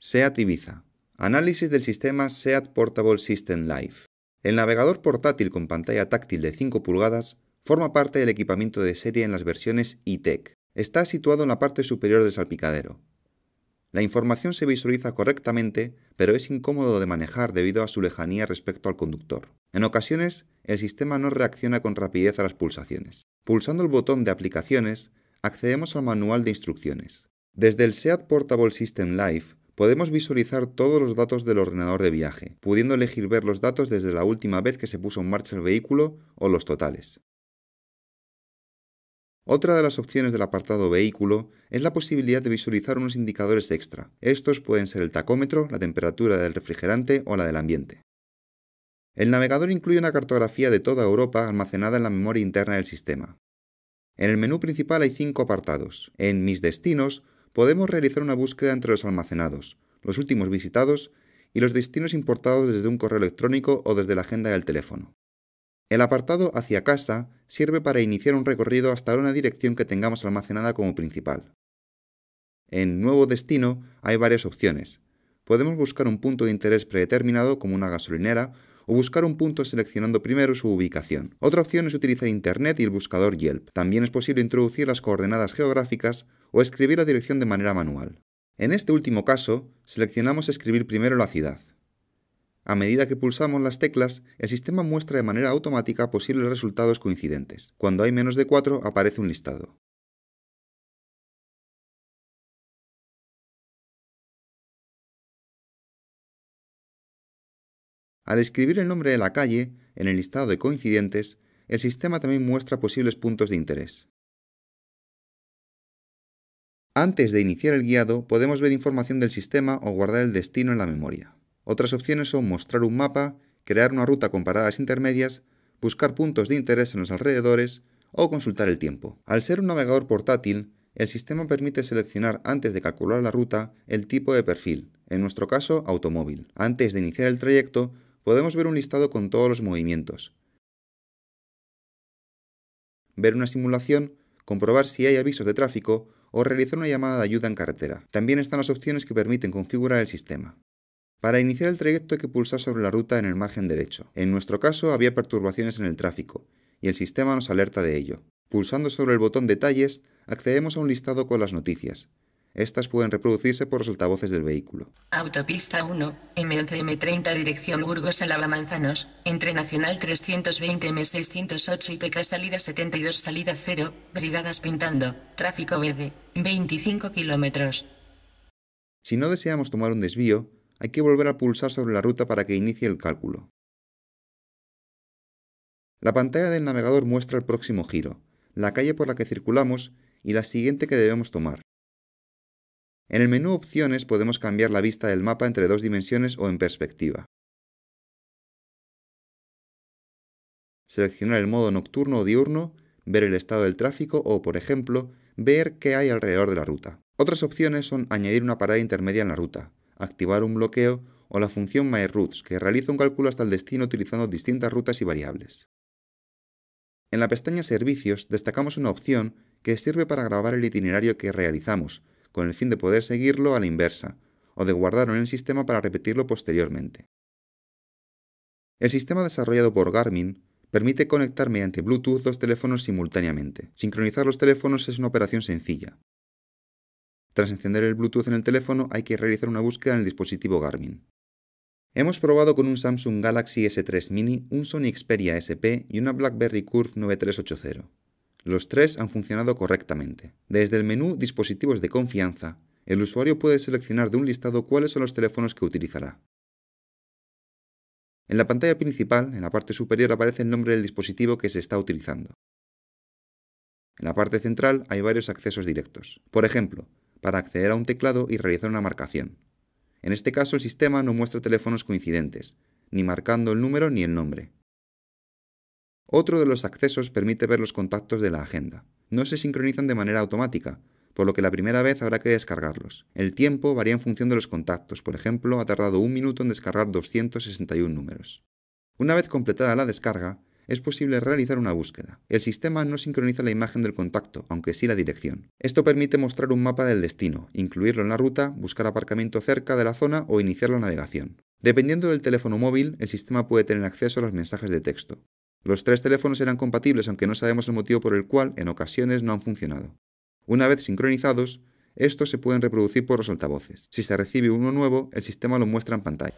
SEAT Ibiza. Análisis del sistema SEAT Portable System Live. El navegador portátil con pantalla táctil de 5 pulgadas forma parte del equipamiento de serie en las versiones e Está situado en la parte superior del salpicadero. La información se visualiza correctamente, pero es incómodo de manejar debido a su lejanía respecto al conductor. En ocasiones, el sistema no reacciona con rapidez a las pulsaciones. Pulsando el botón de aplicaciones, accedemos al manual de instrucciones. Desde el SEAT Portable System Live Podemos visualizar todos los datos del ordenador de viaje, pudiendo elegir ver los datos desde la última vez que se puso en marcha el vehículo o los totales. Otra de las opciones del apartado vehículo es la posibilidad de visualizar unos indicadores extra. Estos pueden ser el tacómetro, la temperatura del refrigerante o la del ambiente. El navegador incluye una cartografía de toda Europa almacenada en la memoria interna del sistema. En el menú principal hay cinco apartados. En Mis destinos podemos realizar una búsqueda entre los almacenados, los últimos visitados y los destinos importados desde un correo electrónico o desde la agenda del teléfono. El apartado hacia casa sirve para iniciar un recorrido hasta una dirección que tengamos almacenada como principal. En Nuevo Destino hay varias opciones. Podemos buscar un punto de interés predeterminado como una gasolinera o buscar un punto seleccionando primero su ubicación. Otra opción es utilizar Internet y el buscador Yelp. También es posible introducir las coordenadas geográficas o escribir la dirección de manera manual. En este último caso, seleccionamos escribir primero la ciudad. A medida que pulsamos las teclas, el sistema muestra de manera automática posibles resultados coincidentes. Cuando hay menos de cuatro, aparece un listado. Al escribir el nombre de la calle en el listado de coincidentes, el sistema también muestra posibles puntos de interés. Antes de iniciar el guiado, podemos ver información del sistema o guardar el destino en la memoria. Otras opciones son mostrar un mapa, crear una ruta con paradas intermedias, buscar puntos de interés en los alrededores o consultar el tiempo. Al ser un navegador portátil, el sistema permite seleccionar antes de calcular la ruta el tipo de perfil, en nuestro caso automóvil. Antes de iniciar el trayecto, podemos ver un listado con todos los movimientos. Ver una simulación, comprobar si hay avisos de tráfico o realizar una llamada de ayuda en carretera. También están las opciones que permiten configurar el sistema. Para iniciar el trayecto hay que pulsar sobre la ruta en el margen derecho. En nuestro caso había perturbaciones en el tráfico y el sistema nos alerta de ello. Pulsando sobre el botón Detalles accedemos a un listado con las noticias, estas pueden reproducirse por los altavoces del vehículo. Autopista 1, M11M30 dirección Burgos Alaba Manzanos, entre Nacional 320 M608 y PK salida 72 salida 0, brigadas pintando, tráfico verde, 25 kilómetros. Si no deseamos tomar un desvío, hay que volver a pulsar sobre la ruta para que inicie el cálculo. La pantalla del navegador muestra el próximo giro, la calle por la que circulamos y la siguiente que debemos tomar. En el menú Opciones podemos cambiar la vista del mapa entre dos dimensiones o en perspectiva. Seleccionar el modo nocturno o diurno, ver el estado del tráfico o, por ejemplo, ver qué hay alrededor de la ruta. Otras opciones son añadir una parada intermedia en la ruta, activar un bloqueo o la función Routes, que realiza un cálculo hasta el destino utilizando distintas rutas y variables. En la pestaña Servicios destacamos una opción que sirve para grabar el itinerario que realizamos, con el fin de poder seguirlo a la inversa, o de guardarlo en el sistema para repetirlo posteriormente. El sistema desarrollado por Garmin permite conectar mediante Bluetooth dos teléfonos simultáneamente. Sincronizar los teléfonos es una operación sencilla. Tras encender el Bluetooth en el teléfono hay que realizar una búsqueda en el dispositivo Garmin. Hemos probado con un Samsung Galaxy S3 Mini, un Sony Xperia SP y una BlackBerry Curve 9380. Los tres han funcionado correctamente. Desde el menú Dispositivos de confianza, el usuario puede seleccionar de un listado cuáles son los teléfonos que utilizará. En la pantalla principal, en la parte superior, aparece el nombre del dispositivo que se está utilizando. En la parte central hay varios accesos directos. Por ejemplo, para acceder a un teclado y realizar una marcación. En este caso, el sistema no muestra teléfonos coincidentes, ni marcando el número ni el nombre. Otro de los accesos permite ver los contactos de la agenda. No se sincronizan de manera automática, por lo que la primera vez habrá que descargarlos. El tiempo varía en función de los contactos, por ejemplo, ha tardado un minuto en descargar 261 números. Una vez completada la descarga, es posible realizar una búsqueda. El sistema no sincroniza la imagen del contacto, aunque sí la dirección. Esto permite mostrar un mapa del destino, incluirlo en la ruta, buscar aparcamiento cerca de la zona o iniciar la navegación. Dependiendo del teléfono móvil, el sistema puede tener acceso a los mensajes de texto. Los tres teléfonos eran compatibles, aunque no sabemos el motivo por el cual en ocasiones no han funcionado. Una vez sincronizados, estos se pueden reproducir por los altavoces. Si se recibe uno nuevo, el sistema lo muestra en pantalla.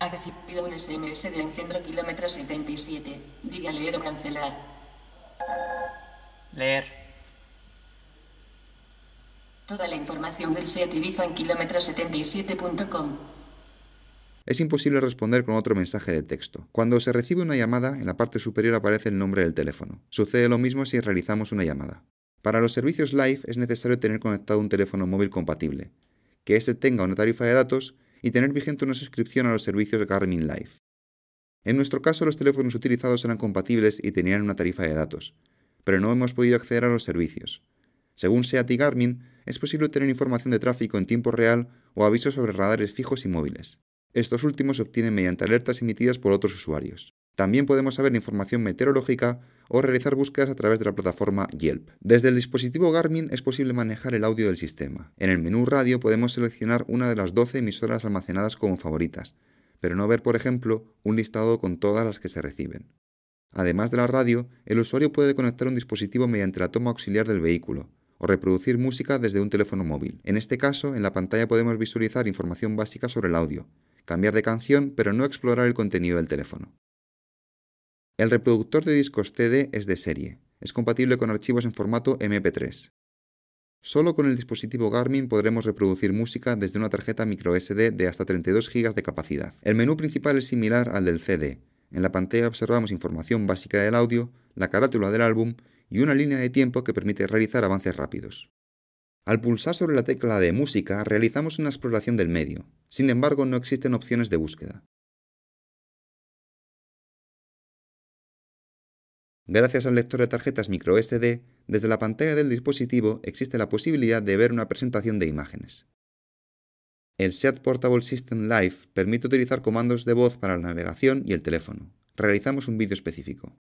Ha recibido un SMS de engendro kilómetro 77. Diga leer o cancelar. Leer. Toda la información del SEAT utiliza en kilómetro77.com. Es imposible responder con otro mensaje de texto. Cuando se recibe una llamada, en la parte superior aparece el nombre del teléfono. Sucede lo mismo si realizamos una llamada. Para los servicios live es necesario tener conectado un teléfono móvil compatible, que éste tenga una tarifa de datos y tener vigente una suscripción a los servicios Garmin Live. En nuestro caso, los teléfonos utilizados eran compatibles y tenían una tarifa de datos, pero no hemos podido acceder a los servicios. Según SEAT y Garmin, es posible obtener información de tráfico en tiempo real o avisos sobre radares fijos y móviles. Estos últimos se obtienen mediante alertas emitidas por otros usuarios. También podemos saber información meteorológica o realizar búsquedas a través de la plataforma Yelp. Desde el dispositivo Garmin es posible manejar el audio del sistema. En el menú radio podemos seleccionar una de las 12 emisoras almacenadas como favoritas, pero no ver, por ejemplo, un listado con todas las que se reciben. Además de la radio, el usuario puede conectar un dispositivo mediante la toma auxiliar del vehículo o reproducir música desde un teléfono móvil. En este caso, en la pantalla podemos visualizar información básica sobre el audio, cambiar de canción, pero no explorar el contenido del teléfono. El reproductor de discos CD es de serie. Es compatible con archivos en formato MP3. Solo con el dispositivo Garmin podremos reproducir música desde una tarjeta microSD de hasta 32 GB de capacidad. El menú principal es similar al del CD. En la pantalla observamos información básica del audio, la carátula del álbum y una línea de tiempo que permite realizar avances rápidos. Al pulsar sobre la tecla de música realizamos una exploración del medio, sin embargo no existen opciones de búsqueda. Gracias al lector de tarjetas microSD, desde la pantalla del dispositivo existe la posibilidad de ver una presentación de imágenes. El Set Portable System Live permite utilizar comandos de voz para la navegación y el teléfono. Realizamos un vídeo específico.